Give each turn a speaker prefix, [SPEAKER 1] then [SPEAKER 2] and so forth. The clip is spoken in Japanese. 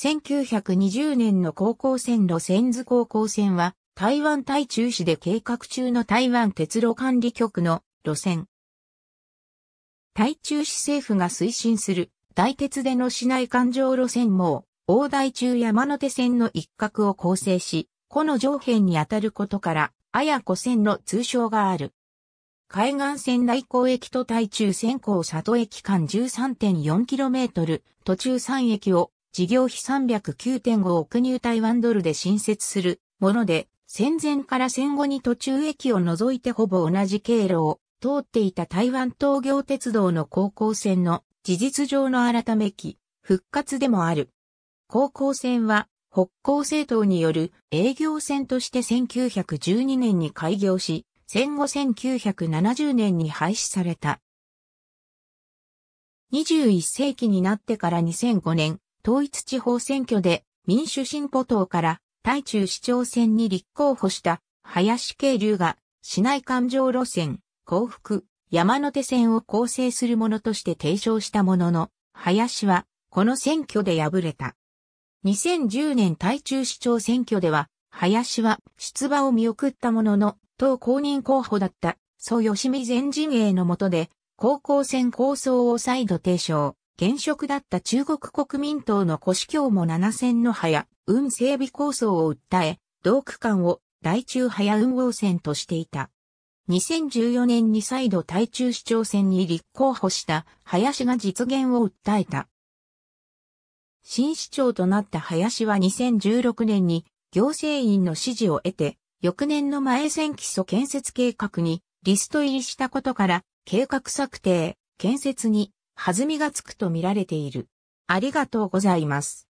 [SPEAKER 1] 1920年の高校線路線図高校線は、台湾台中市で計画中の台湾鉄路管理局の路線。台中市政府が推進する大鉄での市内環状路線網、大台中山手線の一角を構成し、この上辺に当たることから、綾子線の通称がある。海岸線内港駅と台中線港里駅間 13.4km、途中3駅を事業費309.5億入台湾ドルで新設するもので、戦前から戦後に途中駅を除いてほぼ同じ経路を通っていた台湾東行鉄道の高校線の事実上の改め期、復活でもある。高校線は北高政党による営業線として1912年に開業し、戦後1970年に廃止された。21世紀になってから2005年、統一地方選挙で民主進歩党から対中市長選に立候補した林慶流が市内環状路線、幸福、山手線を構成するものとして提唱したものの、林はこの選挙で敗れた。2010年対中市長選挙では、林は出馬を見送ったものの、党公認候補だった、蘇吉見前陣営の下で、高校選構想を再度提唱。現職だった中国国民党の古市教も七0の早運整備構想を訴え、同区間を大中早運王線としていた。2014年に再度大中市長選に立候補した林が実現を訴えた。新市長となった林は2016年に行政院の支持を得て、翌年の前線基礎建設計画にリスト入りしたことから、計画策定、建設に弾みがつくと見られている。ありがとうございます。